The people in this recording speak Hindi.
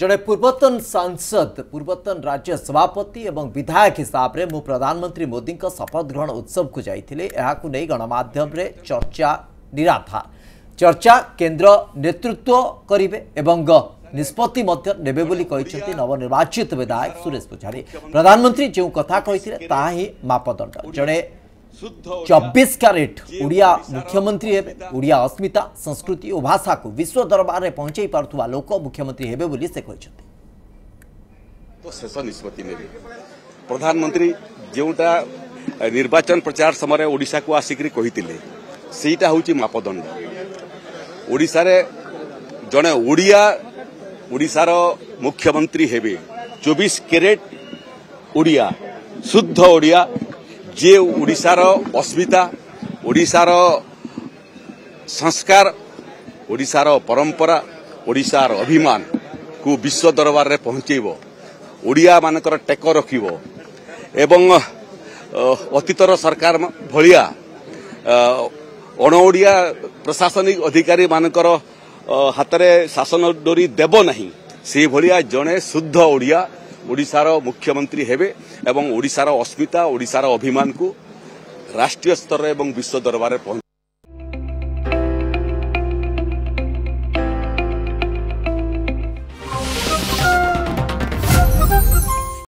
जड़े पूर्वतन सांसद पूर्वतन राज्य सभापति और विधायक हिसाब से मु प्रधानमंत्री मोदी शपथ ग्रहण उत्सव को जाइए यह गणमाध्यम चर्चा निराधार चर्चा केन्द्र नेतृत्व करें निष्पत्ति ने नवनिर्वाचित विधायक सुरेश पूजारी प्रधानमंत्री जो कथा कही मापदंड जड़े चौबीस क्यारेट ओडिया मुख्यमंत्री हे ओडिया अस्मिता संस्कृति और भाषा को विश्व दरबार में पहुंचाई पारुवा लोक मुख्यमंत्री हे से तो शेष निष्पत्ति ने प्रधानमंत्री जोटा निर्वाचन प्रचार समय ओडा को आसिक ସେଇଟା ହେଉଛି ମାପଦଣ୍ଡ ଓଡ଼ିଶାରେ ଜଣେ ଓଡ଼ିଆ ଓଡ଼ିଶାର ମୁଖ୍ୟମନ୍ତ୍ରୀ ହେବେ ଚବିଶ ଯିଏ ଓଡ଼ିଶାର ଅସ୍ମିତା ଓଡ଼ିଶାର ସଂସ୍କାର ଓଡ଼ିଶାର ପରମ୍ପରା ଓଡ଼ିଶାର ଅଭିମାନକୁ ବିଶ୍ୱ ଦରବାରରେ ପହଞ୍ଚାଇବ ଓଡ଼ିଆମାନଙ୍କର ଟେକ ରଖିବ ଏବଂ ଅତୀତର ସରକାର ଭଳିଆ ଅଣଓଡ଼ିଆ ପ୍ରଶାସନିକ ଅଧିକାରୀମାନଙ୍କର ହାତରେ ଶାସନ ଡୋରି ଦେବ ନାହିଁ ସେଭଳିଆ ଜଣେ ଶୁଦ୍ଧ ଓଡ଼ିଆ ଓଡ଼ିଶାର ମୁଖ୍ୟମନ୍ତ୍ରୀ ହେବେ ଏବଂ ଓଡ଼ିଶାର ଅସ୍ମିତା ଓଡ଼ିଶାର ଅଭିମାନକୁ ରାଷ୍ଟ୍ରୀୟ ସ୍ତର ଏବଂ ବିଶ୍ୱ ଦରବାରରେ